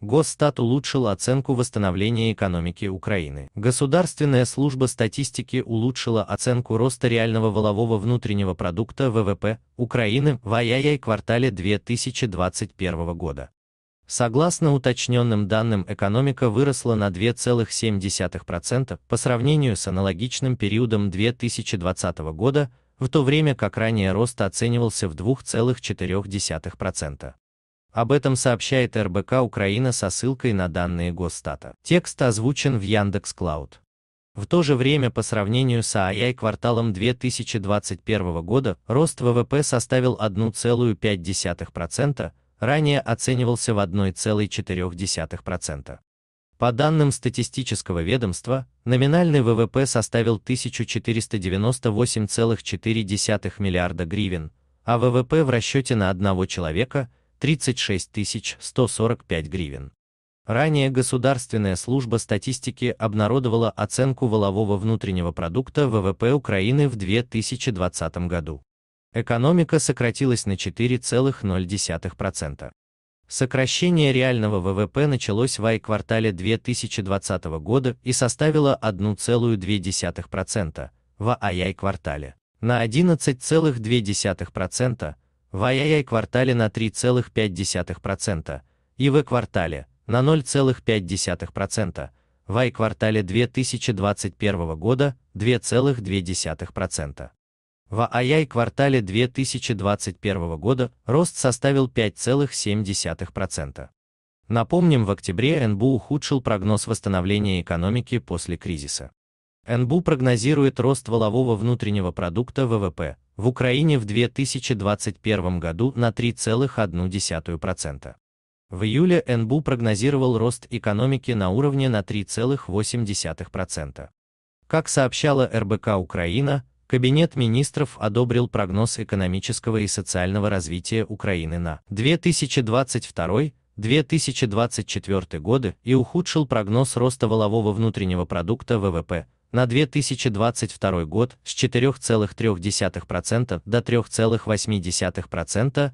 Госстат улучшил оценку восстановления экономики Украины. Государственная служба статистики улучшила оценку роста реального валового внутреннего продукта ВВП Украины в АЯЯ квартале 2021 года. Согласно уточненным данным, экономика выросла на 2,7% по сравнению с аналогичным периодом 2020 года, в то время как ранее рост оценивался в 2,4%. Об этом сообщает РБК Украина со ссылкой на данные Госстата. Текст озвучен в Яндекс Клауд. В то же время по сравнению с ААИ кварталом 2021 года рост ВВП составил 1,5%, ранее оценивался в 1,4%. По данным статистического ведомства, номинальный ВВП составил 1498,4 миллиарда гривен, а ВВП в расчете на одного человека 36 145 гривен. Ранее Государственная служба статистики обнародовала оценку волового внутреннего продукта ВВП Украины в 2020 году. Экономика сократилась на 4,0%. Сокращение реального ВВП началось в ай-квартале 2020 года и составило 1,2%, в ай-квартале на 11,2%, в АЯЯ квартале на 3,5%, и в квартале на 0,5%, в ай квартале 2021 года 2,2%. В АЯЙ квартале 2021 года рост составил 5,7%. Напомним, в октябре НБУ ухудшил прогноз восстановления экономики после кризиса. НБУ прогнозирует рост валового внутреннего продукта ВВП в Украине в 2021 году на 3,1%. В июле НБУ прогнозировал рост экономики на уровне на 3,8%. Как сообщала РБК Украина, Кабинет министров одобрил прогноз экономического и социального развития Украины на 2022-2024 годы и ухудшил прогноз роста волового внутреннего продукта ВВП на 2022 год с 4,3% до 3,8%